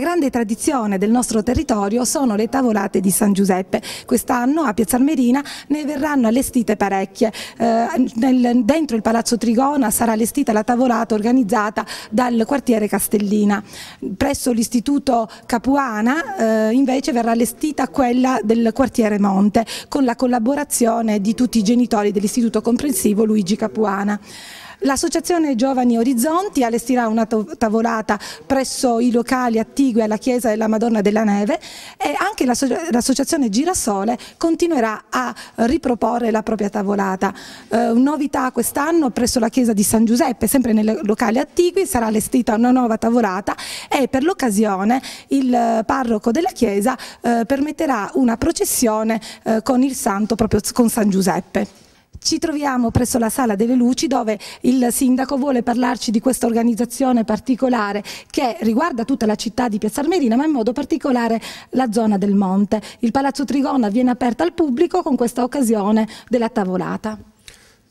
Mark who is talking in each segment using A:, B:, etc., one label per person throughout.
A: grande tradizione del nostro territorio sono le tavolate di San Giuseppe. Quest'anno a Piazza Armerina ne verranno allestite parecchie. Eh, nel, dentro il Palazzo Trigona sarà allestita la tavolata organizzata dal quartiere Castellina. Presso l'Istituto Capuana eh, invece verrà allestita quella del quartiere Monte con la collaborazione di tutti i genitori dell'Istituto Comprensivo Luigi Capuana. L'associazione Giovani Orizzonti allestirà una tavolata presso i locali attigui alla Chiesa della Madonna della Neve e anche l'associazione Girasole continuerà a riproporre la propria tavolata. Eh, novità quest'anno presso la Chiesa di San Giuseppe, sempre nei locali attigui, sarà allestita una nuova tavolata e per l'occasione il eh, parroco della Chiesa eh, permetterà una processione eh, con il santo proprio con San Giuseppe. Ci troviamo presso la Sala delle Luci dove il sindaco vuole parlarci di questa organizzazione particolare che riguarda tutta la città di Piazza Armerina ma in modo particolare la zona del Monte. Il Palazzo Trigona viene aperto al pubblico con questa occasione della tavolata.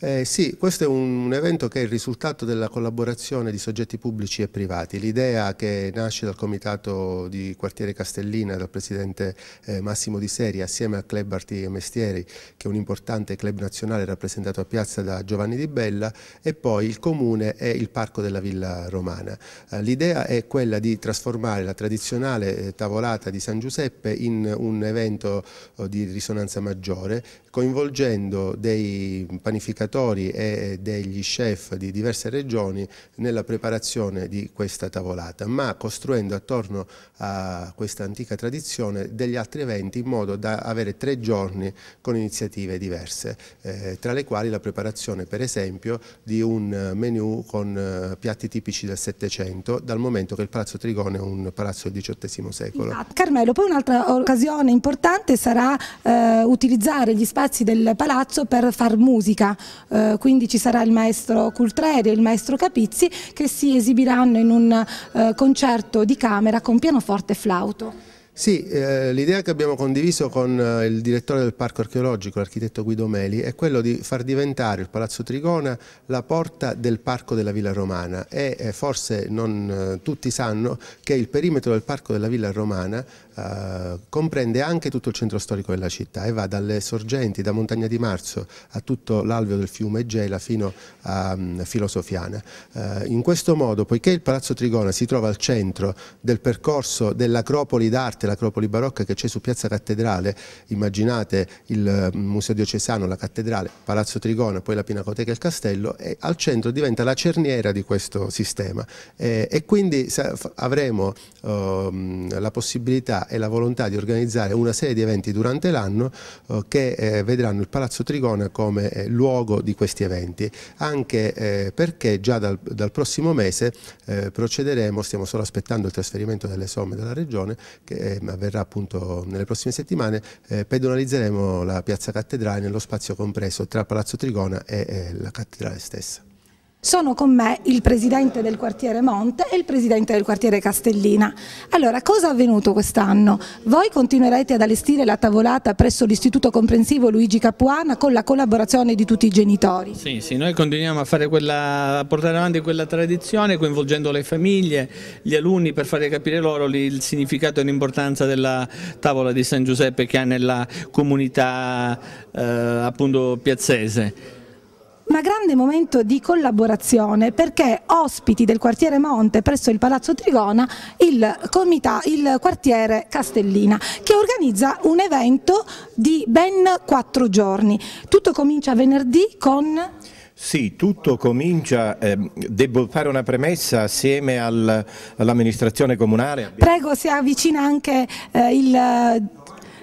B: Eh, sì, questo è un evento che è il risultato della collaborazione di soggetti pubblici e privati. L'idea che nasce dal comitato di quartiere Castellina, dal presidente eh, Massimo Di Seri, assieme al club Arti e Mestieri, che è un importante club nazionale rappresentato a piazza da Giovanni Di Bella, e poi il comune e il parco della Villa Romana. Eh, L'idea è quella di trasformare la tradizionale eh, tavolata di San Giuseppe in un evento oh, di risonanza maggiore, coinvolgendo dei panificatori ristoratori e degli chef di diverse regioni nella preparazione di questa tavolata, ma costruendo attorno a questa antica tradizione degli altri eventi in modo da avere tre giorni con iniziative diverse, eh, tra le quali la preparazione per esempio di un menu con eh, piatti tipici del Settecento, dal momento che il Palazzo Trigone è un palazzo del XVIII secolo. Esatto.
A: Carmelo, poi un'altra occasione importante sarà eh, utilizzare gli spazi del palazzo per far musica, eh, quindi ci sarà il maestro Cultreri e il maestro Capizzi che si esibiranno in un eh, concerto di camera con pianoforte e flauto.
B: Sì, eh, l'idea che abbiamo condiviso con eh, il direttore del parco archeologico, l'architetto Guido Meli, è quello di far diventare il Palazzo Trigona la porta del parco della Villa Romana e eh, forse non eh, tutti sanno che il perimetro del parco della Villa Romana eh, comprende anche tutto il centro storico della città e va dalle sorgenti, da Montagna di Marzo a tutto l'alveo del fiume Gela fino a um, mm, Filosofiana. Eh, in questo modo, poiché il Palazzo Trigona si trova al centro del percorso dell'Acropoli d'arte, l'acropoli barocca che c'è su Piazza Cattedrale, immaginate il eh, Museo Diocesano, la Cattedrale, Palazzo Trigona, poi la Pinacoteca e il Castello, e al centro diventa la cerniera di questo sistema e, e quindi avremo um, la possibilità e la volontà di organizzare una serie di eventi durante l'anno uh, che eh, vedranno il Palazzo Trigona come eh, luogo di questi eventi, anche eh, perché già dal, dal prossimo mese eh, procederemo, stiamo solo aspettando il trasferimento delle somme della Regione, che, che avverrà appunto nelle prossime settimane, eh, pedonalizzeremo la piazza cattedrale nello spazio compreso tra Palazzo Trigona e eh, la cattedrale stessa.
A: Sono con me il presidente del quartiere Monte e il presidente del quartiere Castellina. Allora, cosa è avvenuto quest'anno? Voi continuerete ad allestire la tavolata presso l'Istituto Comprensivo Luigi Capuana con la collaborazione di tutti i genitori?
C: Sì, sì noi continuiamo a, quella, a, portare avanti quella tradizione coinvolgendo le famiglie, gli alunni per fare capire loro il significato e l'importanza della tavola di San Giuseppe che ha nella comunità eh, appunto piazzese
A: un grande momento di collaborazione perché ospiti del quartiere Monte presso il Palazzo Trigona il, comita, il quartiere Castellina che organizza un evento di ben quattro giorni. Tutto comincia venerdì con...
C: Sì, tutto comincia, eh, devo fare una premessa assieme al, all'amministrazione comunale.
A: Prego, si avvicina anche eh, il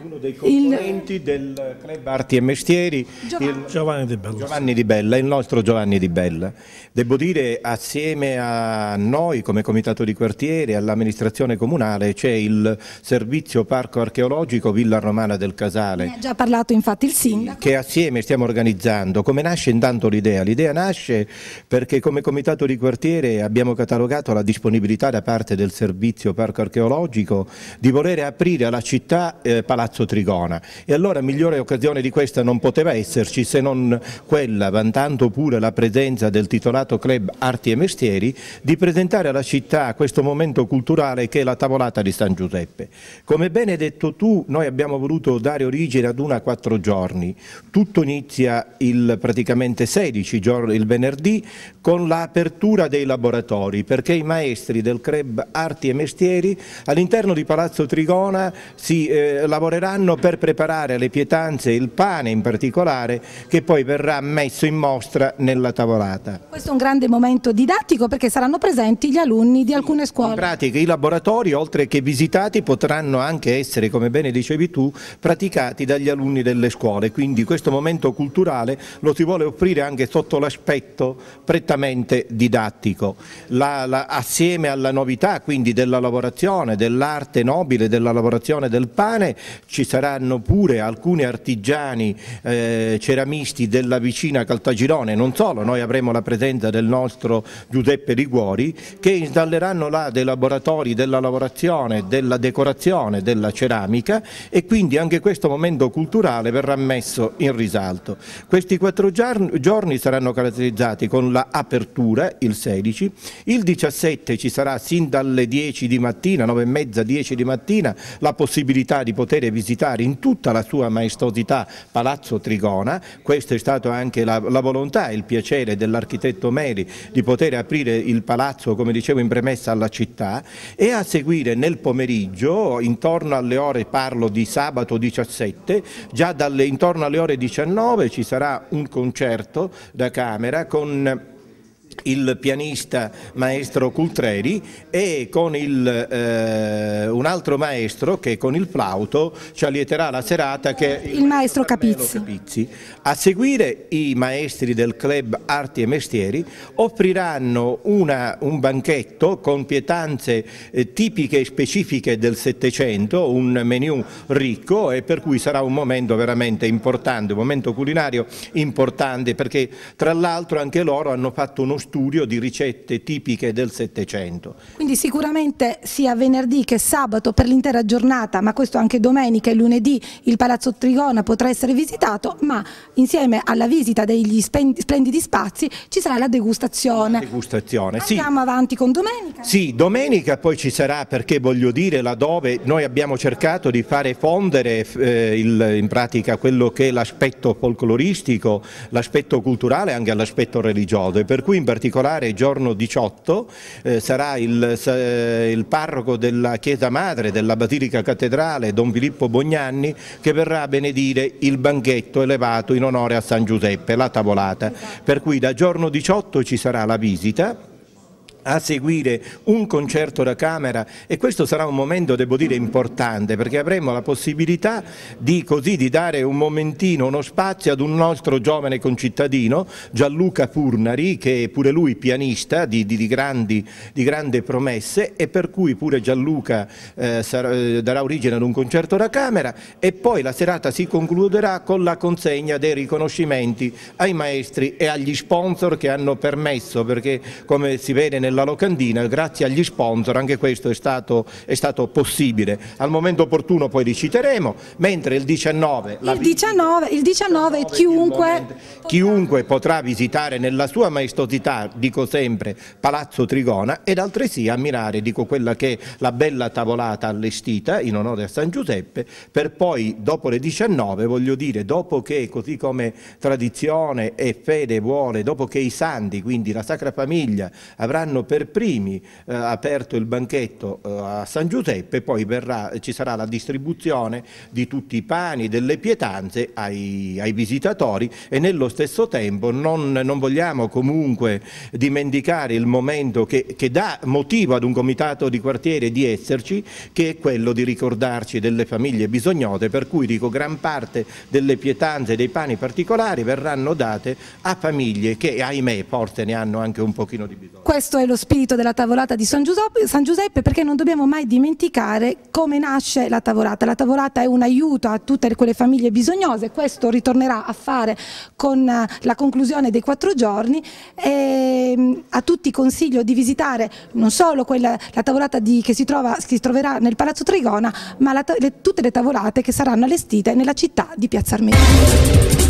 C: uno dei componenti il... del club Arti e Mestieri, Giovanni. Il... Giovanni, di Giovanni, Di Bella. il nostro Giovanni Di Bella. Devo dire, assieme a noi come comitato di quartiere e all'amministrazione comunale c'è il servizio parco archeologico Villa Romana del Casale. Ne ha
A: già parlato infatti il sindaco.
C: Che assieme stiamo organizzando. Come nasce intanto l'idea? L'idea nasce perché come comitato di quartiere abbiamo catalogato la disponibilità da parte del servizio parco archeologico di volere aprire alla città eh, Palazzo Palazzo Trigona e allora migliore occasione di questa non poteva esserci se non quella, vantando pure la presenza del titolato club Arti e Mestieri, di presentare alla città questo momento culturale che è la tavolata di San Giuseppe. Come bene detto tu, noi abbiamo voluto dare origine ad una a quattro giorni, tutto inizia il praticamente 16 giorni, il venerdì, con l'apertura dei laboratori, perché i maestri del club Arti e Mestieri all'interno di Palazzo Trigona si eh, lavoreranno useranno per preparare le pietanze il pane in particolare che poi verrà messo in mostra nella tavolata.
A: Questo è un grande momento didattico perché saranno presenti gli alunni di alcune scuole. In
C: pratica i laboratori oltre che visitati potranno anche essere, come bene dicevi tu, praticati dagli alunni delle scuole, quindi questo momento culturale lo si vuole offrire anche sotto l'aspetto prettamente didattico. La, la, assieme alla novità quindi della lavorazione, dell'arte nobile, della lavorazione del pane, ci saranno pure alcuni artigiani eh, ceramisti della vicina Caltagirone, non solo, noi avremo la presenza del nostro Giuseppe Liguori che installeranno là dei laboratori della lavorazione, della decorazione, della ceramica e quindi anche questo momento culturale verrà messo in risalto. Questi quattro giorni saranno caratterizzati con l'apertura il 16, il 17 ci sarà sin dalle 10 di mattina, 9 e mezza, 10 di mattina, la possibilità di poter evitare visitare in tutta la sua maestosità Palazzo Trigona, questa è stata anche la, la volontà e il piacere dell'architetto Meri di poter aprire il palazzo, come dicevo in premessa, alla città e a seguire nel pomeriggio, intorno alle ore, parlo di sabato 17, già dalle, intorno alle ore 19 ci sarà un concerto da camera con il pianista maestro Cultreri e con il, eh, un altro maestro che con il flauto ci allieterà la serata che è il, il
A: maestro Capizzi.
C: Capizzi. A seguire i maestri del club Arti e Mestieri offriranno una, un banchetto con pietanze eh, tipiche e specifiche del Settecento, un menù ricco e per cui sarà un momento veramente importante, un momento culinario importante perché tra l'altro anche loro hanno fatto uno studio studio di ricette tipiche del Settecento.
A: Quindi sicuramente sia venerdì che sabato per l'intera giornata, ma questo anche domenica e lunedì, il Palazzo Trigona potrà essere visitato, ma insieme alla visita degli splendidi spazi ci sarà la degustazione. La
C: degustazione, Andiamo sì.
A: Andiamo avanti con domenica?
C: Sì, domenica poi ci sarà perché voglio dire laddove noi abbiamo cercato di fare fondere eh, il, in pratica quello che è l'aspetto folcloristico, l'aspetto culturale e anche l'aspetto religioso e per cui in particolare giorno 18 eh, sarà il, il, parroco della Chiesa Madre della Basilica Cattedrale, Don Filippo Bognanni, che verrà a benedire il banchetto elevato in onore a San Giuseppe, la tavolata. Per cui da giorno 18 ci sarà la visita a seguire un concerto da camera e questo sarà un momento, devo dire, importante perché avremo la possibilità di, così, di dare un momentino, uno spazio ad un nostro giovane concittadino, Gianluca Purnari, che è pure lui pianista di, di, di grandi, grande promesse e per cui pure Gianluca eh, sarà, eh, darà origine ad un concerto da camera e poi la serata si concluderà con la consegna dei riconoscimenti ai maestri e agli sponsor che hanno permesso, perché come si vede nel della locandina, grazie agli sponsor anche questo è stato, è stato possibile. Al momento opportuno poi li citeremo, mentre il 19... Il
A: 19, il 19 chiunque,
C: chiunque potrà visitare nella sua maestosità, dico sempre, Palazzo Trigona ed altresì ammirare, dico quella che è la bella tavolata allestita in onore a San Giuseppe, per poi dopo le 19, voglio dire, dopo che così come tradizione e fede vuole, dopo che i santi, quindi la Sacra Famiglia, avranno per primi eh, aperto il banchetto eh, a San Giuseppe, poi verrà, ci sarà la distribuzione di tutti i pani, delle pietanze ai, ai visitatori e nello stesso tempo non, non, vogliamo comunque dimenticare il momento che, che dà motivo ad un comitato di quartiere di esserci, che è quello di ricordarci delle famiglie bisognose, per cui dico gran parte delle pietanze e dei pani particolari verranno date a famiglie che ahimè forse ne hanno anche un pochino di bisogno
A: lo spirito della tavolata di San Giuseppe, San Giuseppe, perché non dobbiamo mai dimenticare come nasce la tavolata. La tavolata è un aiuto a tutte quelle famiglie bisognose, questo ritornerà a fare con eh, la conclusione dei quattro giorni. E ehm, a tutti consiglio di visitare non solo quella, la tavolata di, che, si trova, che, si troverà nel Palazzo Trigona, ma la, le, tutte le tavolate che saranno allestite nella città di Piazza Armenia.